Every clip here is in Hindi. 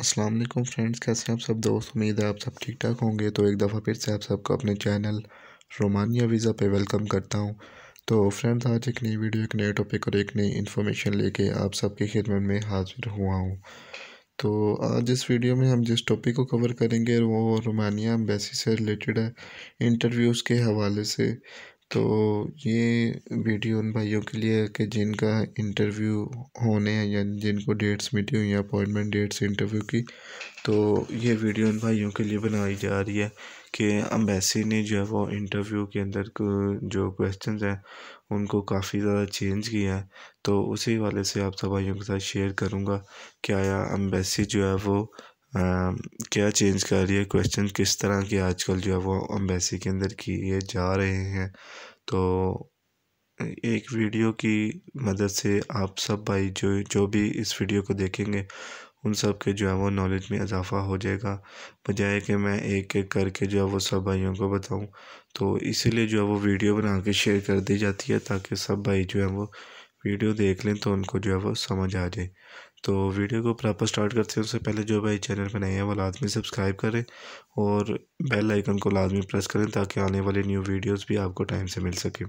अस्सलाम वालेकुम फ्रेंड्स कैसे हैं आप सब दोस्त उम्मीद है आप सब ठीक ठाक होंगे तो एक दफ़ा फिर से आप सबको अपने चैनल रोमानिया वीज़ा पे वेलकम करता हूं तो फ्रेंड्स आज एक नई वीडियो एक नए टॉपिक और एक नई इन्फॉर्मेशन लेके आप सबके खिदमत में हाजिर हुआ हूं तो आज इस वीडियो में हम जिस टॉपिक को कवर करेंगे वो रोमानिया एम्बेसी से रिलेटेड है इंटरव्यूज़ के हवाले से तो ये वीडियो उन भाइयों के लिए है कि जिनका इंटरव्यू होने हैं या जिनको डेट्स मिली हुई हैं अपॉइंटमेंट डेट्स इंटरव्यू की तो ये वीडियो उन भाइयों के लिए बनाई जा रही है कि अम्बेसी ने जो है वो इंटरव्यू के अंदर जो क्वेश्चन हैं उनको काफ़ी ज़्यादा चेंज किया है तो उसी वाले से आप सब भाइयों के साथ शेयर करूँगा क्या अम्बेसी जो है वो क्या चेंज कर रही है क्वेश्चन किस तरह के आजकल जो है वो अम्बेसी के अंदर किए जा रहे हैं तो एक वीडियो की मदद से आप सब भाई जो जो भी इस वीडियो को देखेंगे उन सब के जो है वो नॉलेज में इजाफ़ा हो जाएगा बजाय कि मैं एक एक करके जो है वो सब भाइयों को बताऊं तो इसीलिए जो है वो वीडियो बना के शेयर कर दी जाती है ताकि सब भाई जो है वो वीडियो देख लें तो उनको जो है वो समझ आ जाए तो वीडियो को प्रॉपर स्टार्ट करते हैं उससे पहले जो भाई चैनल पर नए हैं वो लाजमी सब्सक्राइब करें और बेल आइकन को लाजमी प्रेस करें ताकि आने वाले न्यू वीडियोस भी आपको टाइम से मिल सके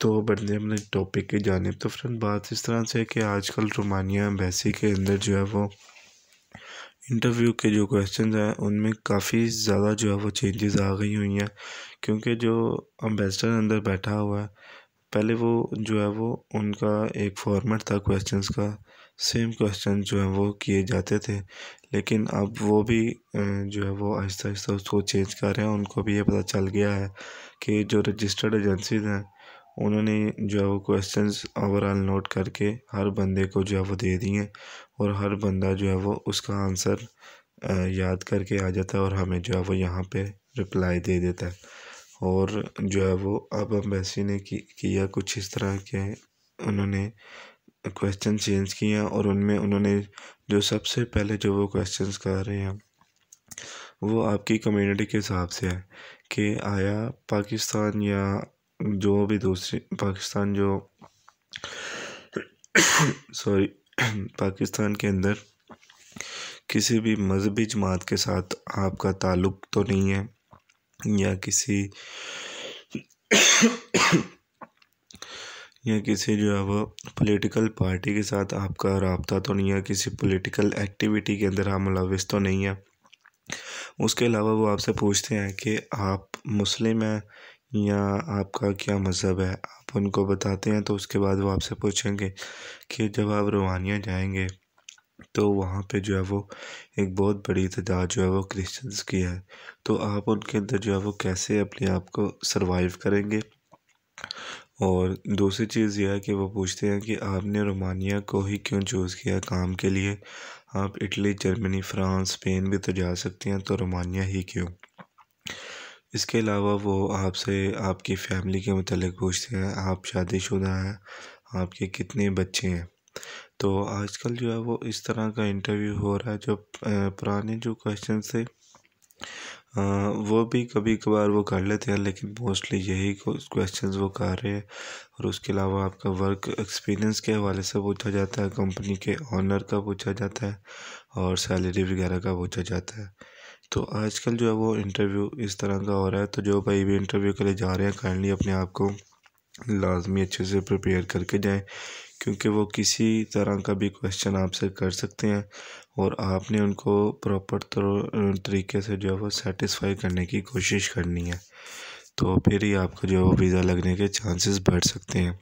तो बढ़ते अपने टॉपिक की जानेब तो फ्रेंड बात इस तरह से है कि आजकल रोमानिया एम्बेसी के अंदर जो है वो इंटरव्यू के जो क्वेश्चन हैं उनमें काफ़ी ज़्यादा जो है वो चेंजेस आ गई हुई हैं क्योंकि जो अम्बेसडर अंदर बैठा हुआ है पहले वो जो है वो उनका एक फॉर्मेट था क्वेश्चंस का सेम क्वेश्चन जो है वो किए जाते थे लेकिन अब वो भी जो है वो आहिस्ता आहिस्ता उसको चेंज कर रहे हैं उनको भी ये पता चल गया है कि जो रजिस्टर्ड एजेंसीज हैं उन्होंने जो है वो क्वेश्चन ओवरऑल नोट करके हर बंदे को जो है वो दे दिए और हर बंदा जो है वो उसका आंसर याद करके आ जाता है और हमें जो है वो यहाँ पे रिप्लाई दे देता है और जो है वो अब अंबेसी ने की किया कुछ इस तरह के उन्होंने क्वेश्चन चेंज किए हैं और उनमें उन्होंने जो सबसे पहले जो वो क्वेश्चंस कर रहे हैं वो आपकी कम्युनिटी के हिसाब से है कि आया पाकिस्तान या जो भी दूसरी पाकिस्तान जो सॉरी पाकिस्तान के अंदर किसी भी मजहबी जमात के साथ आपका ताल्लुक़ तो नहीं है या किसी या किसी जो है वो पोलिटिकल पार्टी के साथ आपका रबता तो नहीं है किसी पोलिटिकल एक्टिविटी के अंदर आप मुलविस तो नहीं है उसके अलावा वो आपसे पूछते हैं कि आप मुस्लिम हैं या आपका क्या मज़हब है आप उनको बताते हैं तो उसके बाद वो आपसे पूछेंगे कि जब आप रोमानिया जाएंगे तो वहाँ पर जो है वो एक बहुत बड़ी तादाद जो है वो क्रिश्चन्स की है तो आप उनके अंदर जो है वो कैसे अपने आप को सर्वाइव करेंगे और दूसरी चीज़ यह है कि वो पूछते हैं कि आपने रोमानिया को ही क्यों चूज़ किया काम के लिए आप इटली जर्मनी फ्रांस स्पेन भी तो जा सकते हैं तो रोमानिया ही क्यों इसके अलावा वो आपसे आपकी फ़ैमिली के मतलब पूछते हैं आप शादीशुदा हैं आपके कितने बच्चे हैं तो आजकल जो है वो इस तरह का इंटरव्यू हो रहा है जो पुराने जो क्वेश्चन थे वो भी कभी कभार वो कर लेते हैं लेकिन मोस्टली यही क्वेश्चन वो कर रहे हैं और उसके अलावा आपका वर्क एक्सपीरियंस के हवाले से पूछा जाता है कंपनी के ऑनर का पूछा जाता है और सैलरी वगैरह का पूछा जाता है तो आजकल जो है वो इंटरव्यू इस तरह का हो रहा है तो जो भाई भी इंटरव्यू के लिए जा रहे हैं काइंडली अपने आप को लाजमी अच्छे से प्रिपेयर करके जाएँ क्योंकि वो किसी तरह का भी क्वेश्चन आपसे कर सकते हैं और आपने उनको प्रॉपर तरीके से जो है वो सेटिस्फाई करने की कोशिश करनी है तो फिर ही आपका जो है वीज़ा लगने के चांसेस बढ़ सकते हैं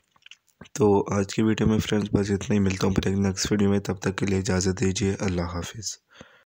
तो आज की वीडियो में फ्रेंड्स बस इतना ही मिलता हूँ फिर एक नेक्स्ट वीडियो में तब तक के लिए इजाज़त दीजिए अल्लाह हाफिज़